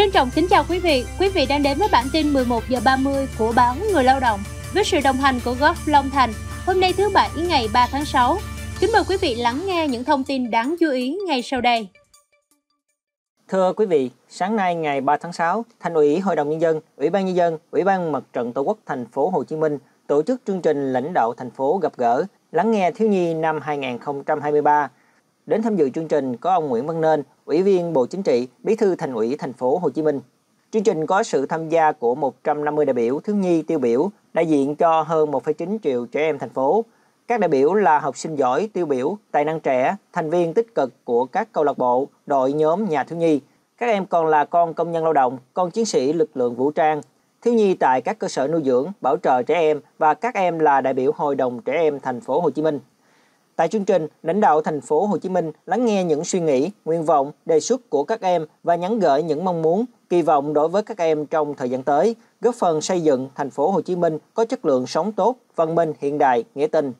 Trân trọng kính chào quý vị, quý vị đang đến với bản tin 11 giờ 30 của báo Người Lao động với sự đồng hành của Góp Long Thành. Hôm nay thứ bảy ngày 3 tháng 6. Kính mời quý vị lắng nghe những thông tin đáng chú ý ngay sau đây. Thưa quý vị, sáng nay ngày 3 tháng 6, Thành ủy, Hội đồng nhân dân, Ủy ban nhân dân, Ủy ban Mặt trận Tổ quốc thành phố Hồ Chí Minh tổ chức chương trình lãnh đạo thành phố gặp gỡ, lắng nghe thiếu nhi năm 2023. Đến tham dự chương trình có ông Nguyễn Văn Nên, Ủy viên Bộ Chính trị, Bí thư Thành ủy Thành phố Hồ Chí Minh. Chương trình có sự tham gia của 150 đại biểu thiếu nhi tiêu biểu, đại diện cho hơn 1,9 triệu trẻ em thành phố. Các đại biểu là học sinh giỏi, tiêu biểu, tài năng trẻ, thành viên tích cực của các câu lạc bộ, đội nhóm nhà thiếu nhi. Các em còn là con công nhân lao động, con chiến sĩ lực lượng vũ trang, thiếu nhi tại các cơ sở nuôi dưỡng, bảo trợ trẻ em và các em là đại biểu Hội đồng trẻ em thành phố Hồ Chí Minh. Tại chương trình, lãnh đạo thành phố Hồ Chí Minh lắng nghe những suy nghĩ, nguyện vọng, đề xuất của các em và nhắn gửi những mong muốn, kỳ vọng đối với các em trong thời gian tới, góp phần xây dựng thành phố Hồ Chí Minh có chất lượng sống tốt, văn minh, hiện đại, nghĩa tình.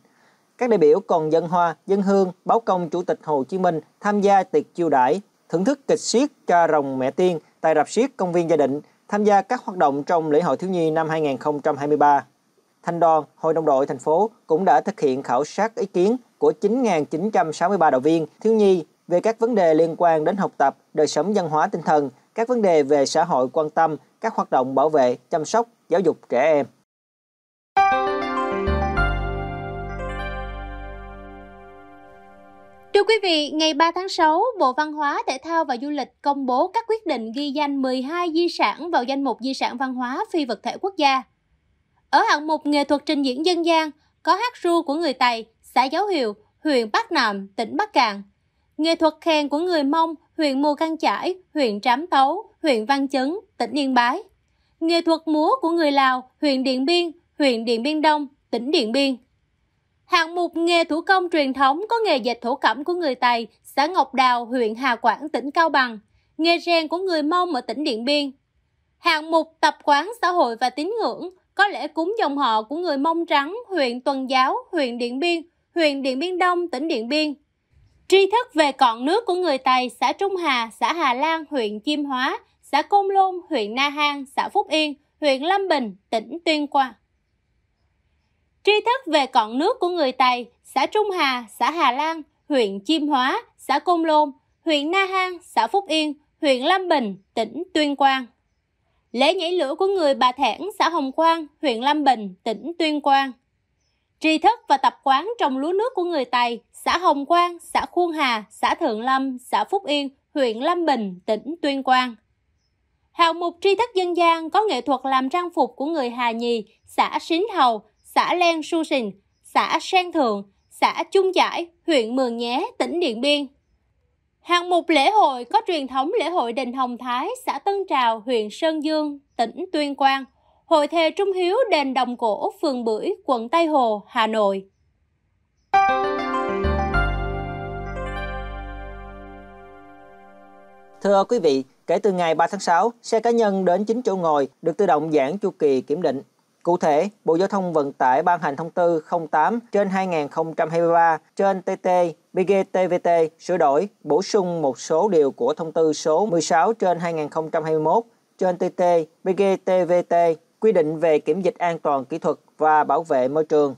Các đại biểu còn dân hoa, dân hương, báo công Chủ tịch Hồ Chí Minh tham gia tiệc chiêu đãi, thưởng thức kịch siết cha rồng mẹ tiên tại rạp siết công viên gia định, tham gia các hoạt động trong lễ hội thiếu nhi năm 2023. Thanh đoàn, Hội đồng đội thành phố cũng đã thực hiện khảo sát ý kiến của 9.963 đạo viên thiếu nhi về các vấn đề liên quan đến học tập, đời sống văn hóa tinh thần, các vấn đề về xã hội quan tâm, các hoạt động bảo vệ, chăm sóc, giáo dục trẻ em. Thưa quý vị, ngày 3 tháng 6, Bộ Văn hóa, Thể thao và Du lịch công bố các quyết định ghi danh 12 di sản vào danh mục di sản văn hóa phi vật thể quốc gia. Ở hạng mục nghệ thuật trình diễn dân gian, có hát ru của người Tày, xã Giáo Hiệu, huyện Bắc Nạm, tỉnh Bắc Cạn. Nghệ thuật khen của người Mông, huyện Mù Căng Chải, huyện Trám Tấu, huyện Văn Chấn, tỉnh Yên Bái. Nghệ thuật múa của người Lào, huyện Điện Biên, huyện Điện Biên Đông, tỉnh Điện Biên. Hạng mục nghề thủ công truyền thống có nghề dệt thổ cẩm của người Tày, xã Ngọc Đào, huyện Hà Quảng, tỉnh Cao Bằng, nghề rèn của người Mông ở tỉnh Điện Biên. Hạng mục tập quán xã hội và tín ngưỡng có lễ cúng dòng họ của người Mông Trắng, huyện Tuần Giáo, huyện Điện Biên, huyện Điện Biên Đông, tỉnh Điện Biên. Tri thức về cọn nước của người Tày, xã Trung Hà, xã Hà Lan, huyện Chiêm Hóa, xã Côn Lôn, huyện Na Hang, xã Phúc Yên, huyện Lâm Bình, tỉnh Tuyên Quang. Tri thức về cọn nước của người Tày, xã Trung Hà, xã Hà Lan, huyện Chiêm Hóa, xã Côn Lôn, huyện Na Hang, xã Phúc Yên, huyện Lâm Bình, tỉnh Tuyên Quang. Lễ nhảy lửa của người Bà Thẻn, xã Hồng Quang, huyện Lâm Bình, tỉnh Tuyên Quang. Tri thức và tập quán trồng lúa nước của người Tày, xã Hồng Quang, xã Khuôn Hà, xã Thượng Lâm, xã Phúc Yên, huyện Lâm Bình, tỉnh Tuyên Quang. Hạng mục tri thức dân gian có nghệ thuật làm trang phục của người Hà Nhì, xã Xín Hầu, xã Len Su Sình, xã Sen Thượng, xã Trung Giải, huyện Mường Nhé, tỉnh Điện Biên. Hạng mục lễ hội có truyền thống lễ hội Đình Hồng Thái, xã Tân Trào, huyện Sơn Dương, tỉnh Tuyên Quang – Hội thề Trung Hiếu đền Đồng Cổ, phường Bưởi, quận Tây Hồ, Hà Nội. Thưa quý vị, kể từ ngày 3 tháng 6, xe cá nhân đến 9 chỗ ngồi được tự động giãn chu kỳ kiểm định. Cụ thể, Bộ Giao thông Vận tải ban hành thông tư 08 trên 2023 trên TT BGTVT sửa đổi, bổ sung một số điều của thông tư số 16 trên 2021 trên TT BGTVT quy định về kiểm dịch an toàn kỹ thuật và bảo vệ môi trường.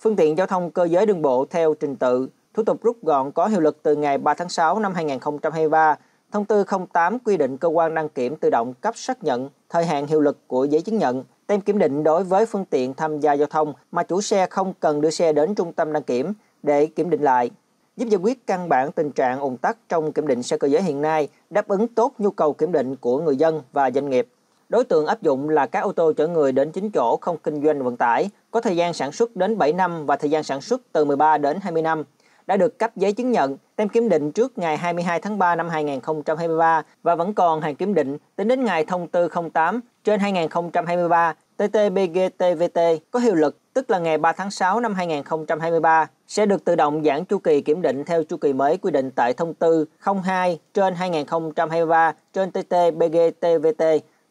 Phương tiện giao thông cơ giới đường bộ theo trình tự, thủ tục rút gọn có hiệu lực từ ngày 3 tháng 6 năm 2023. Thông tư 08 quy định cơ quan đăng kiểm tự động cấp xác nhận thời hạn hiệu lực của giấy chứng nhận tem kiểm định đối với phương tiện tham gia giao thông mà chủ xe không cần đưa xe đến trung tâm đăng kiểm để kiểm định lại giúp giải quyết căn bản tình trạng ủng tắc trong kiểm định xe cơ giới hiện nay, đáp ứng tốt nhu cầu kiểm định của người dân và doanh nghiệp. Đối tượng áp dụng là các ô tô chở người đến 9 chỗ không kinh doanh vận tải, có thời gian sản xuất đến 7 năm và thời gian sản xuất từ 13 đến 20 năm, đã được cấp giấy chứng nhận, tem kiểm định trước ngày 22 tháng 3 năm 2023 và vẫn còn hàng kiểm định tính đến ngày thông tư 08 trên 2023 TTBGTVT có hiệu lực tức là ngày 3 tháng 6 năm 2023 sẽ được tự động giãn chu kỳ kiểm định theo chu kỳ mới quy định tại thông tư 02 trên 2023 trên TTBGTVT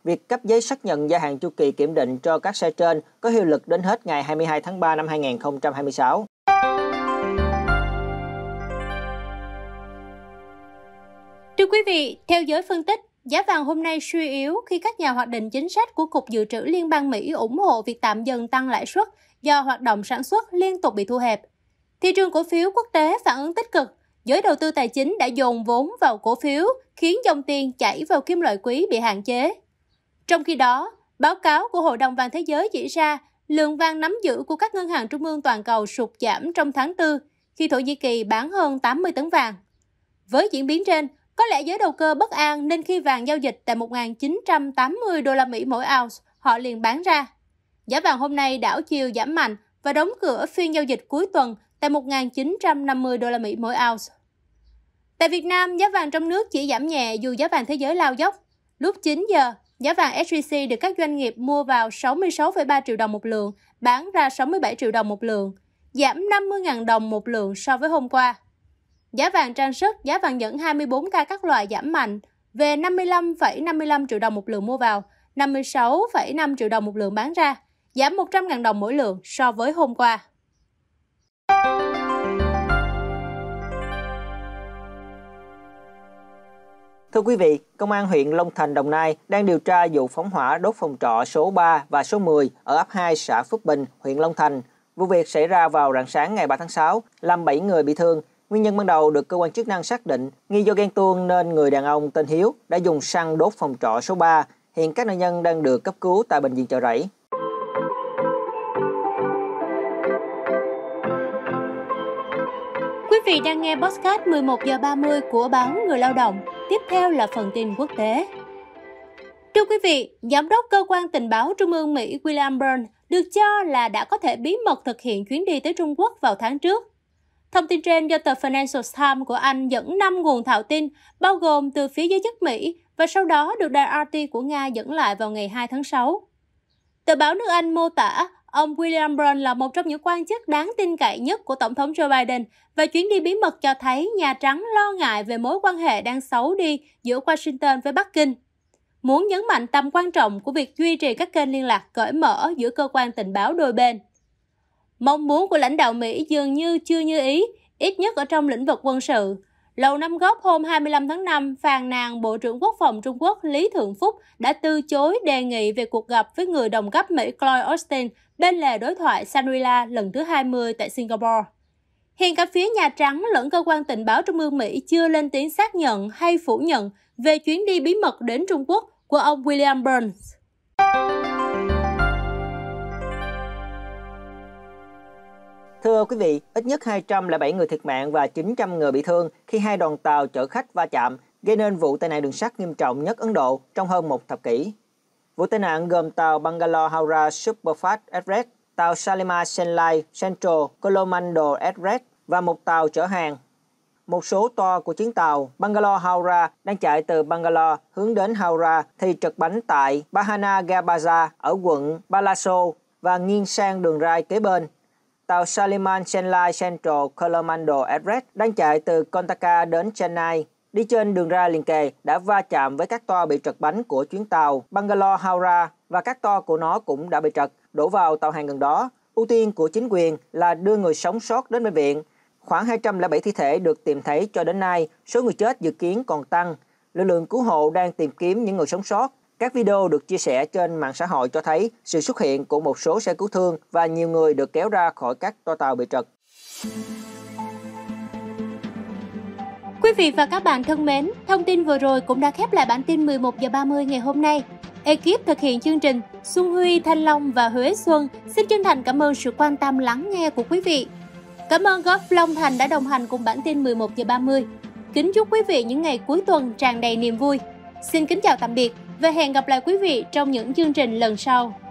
Việc cấp giấy xác nhận gia hạn chu kỳ kiểm định cho các xe trên có hiệu lực đến hết ngày 22 tháng 3 năm 2026. Thưa quý vị, theo giới phân tích, Giá vàng hôm nay suy yếu khi các nhà hoạch định chính sách của Cục Dự trữ Liên bang Mỹ ủng hộ việc tạm dừng tăng lãi suất do hoạt động sản xuất liên tục bị thu hẹp. Thị trường cổ phiếu quốc tế phản ứng tích cực, giới đầu tư tài chính đã dồn vốn vào cổ phiếu, khiến dòng tiền chảy vào kim loại quý bị hạn chế. Trong khi đó, báo cáo của Hội đồng vàng thế giới chỉ ra lượng vàng nắm giữ của các ngân hàng trung ương toàn cầu sụt giảm trong tháng 4 khi Thổ Nhĩ Kỳ bán hơn 80 tấn vàng. Với diễn biến trên, có lẽ giới đầu cơ bất an nên khi vàng giao dịch tại 1.980 đô la Mỹ mỗi ounce, họ liền bán ra. Giá vàng hôm nay đảo chiều giảm mạnh và đóng cửa phiên giao dịch cuối tuần tại 1.950 đô la Mỹ mỗi ounce. Tại Việt Nam, giá vàng trong nước chỉ giảm nhẹ dù giá vàng thế giới lao dốc. Lúc 9 giờ, Giá vàng SJC được các doanh nghiệp mua vào 66,3 triệu đồng một lượng, bán ra 67 triệu đồng một lượng, giảm 50.000 đồng một lượng so với hôm qua. Giá vàng trang sức, giá vàng nhẫn 24K các loại giảm mạnh về 55,55 triệu đồng một lượng mua vào, 56,5 triệu đồng một lượng bán ra, giảm 100.000 đồng mỗi lượng so với hôm qua. Thưa quý vị, Công an huyện Long Thành, Đồng Nai đang điều tra vụ phóng hỏa đốt phòng trọ số 3 và số 10 ở ấp 2 xã Phước Bình, huyện Long Thành. Vụ việc xảy ra vào rạng sáng ngày 3 tháng 6, làm 7 người bị thương. Nguyên nhân ban đầu được cơ quan chức năng xác định nghi do ghen tuông nên người đàn ông tên Hiếu đã dùng xăng đốt phòng trọ số 3. Hiện các nạn nhân đang được cấp cứu tại bệnh viện chợ rẫy. vị đang nghe podcast 11 giờ 30 của báo Người Lao động. Tiếp theo là phần tin quốc tế. Thưa quý vị, Giám đốc Cơ quan Tình báo Trung ương Mỹ William Burns được cho là đã có thể bí mật thực hiện chuyến đi tới Trung Quốc vào tháng trước. Thông tin trên do tờ Financial Times của Anh dẫn 5 nguồn thạo tin, bao gồm từ phía giới chức Mỹ và sau đó được đài RT của Nga dẫn lại vào ngày 2 tháng 6. Tờ báo nước Anh mô tả Ông William Brown là một trong những quan chức đáng tin cậy nhất của Tổng thống Joe Biden và chuyến đi bí mật cho thấy Nhà Trắng lo ngại về mối quan hệ đang xấu đi giữa Washington với Bắc Kinh. Muốn nhấn mạnh tầm quan trọng của việc duy trì các kênh liên lạc cởi mở giữa cơ quan tình báo đôi bên. Mong muốn của lãnh đạo Mỹ dường như chưa như ý, ít nhất ở trong lĩnh vực quân sự, Lầu Năm Góc hôm 25 tháng 5, phàn nàn Bộ trưởng Quốc phòng Trung Quốc Lý Thượng Phúc đã từ chối đề nghị về cuộc gặp với người đồng cấp Mỹ Lloyd Austin bên lề đối thoại Shangri-La lần thứ 20 tại Singapore. Hiện cả phía Nhà Trắng lẫn cơ quan tình báo Trung ương Mỹ chưa lên tiếng xác nhận hay phủ nhận về chuyến đi bí mật đến Trung Quốc của ông William Burns. Thưa quý vị, ít nhất 207 người thiệt mạng và 900 người bị thương khi hai đoàn tàu chở khách va chạm, gây nên vụ tai nạn đường sắt nghiêm trọng nhất Ấn Độ trong hơn một thập kỷ. Vụ tai nạn gồm tàu Bangalore Howrah Superfast Express, tàu Salima Senlai Central Colomando Express và một tàu chở hàng. Một số toa của chuyến tàu Bangalore Howrah đang chạy từ Bangalore hướng đến Howrah thì trật bánh tại Bahana Gabaza ở quận Balasore và nghiêng sang đường ray kế bên Tàu Saliman Chennai Central Coromandel Express đang chạy từ Kolkata đến Chennai đi trên đường ra liền kề đã va chạm với các toa bị trật bánh của chuyến tàu Bangalore Howrah và các toa của nó cũng đã bị trật, đổ vào tàu hàng gần đó. Ưu tiên của chính quyền là đưa người sống sót đến bệnh viện. Khoảng 207 thi thể được tìm thấy cho đến nay, số người chết dự kiến còn tăng. Lực lượng cứu hộ đang tìm kiếm những người sống sót các video được chia sẻ trên mạng xã hội cho thấy sự xuất hiện của một số xe cứu thương và nhiều người được kéo ra khỏi các toa tàu bị trật. Quý vị và các bạn thân mến, thông tin vừa rồi cũng đã khép lại bản tin 11 giờ 30 ngày hôm nay. Ekip thực hiện chương trình Xuân Huy, Thanh Long và Huế Xuân xin chân thành cảm ơn sự quan tâm lắng nghe của quý vị. Cảm ơn Góp Long Thành đã đồng hành cùng bản tin 11 giờ 30. Kính chúc quý vị những ngày cuối tuần tràn đầy niềm vui, Xin kính chào tạm biệt và hẹn gặp lại quý vị trong những chương trình lần sau.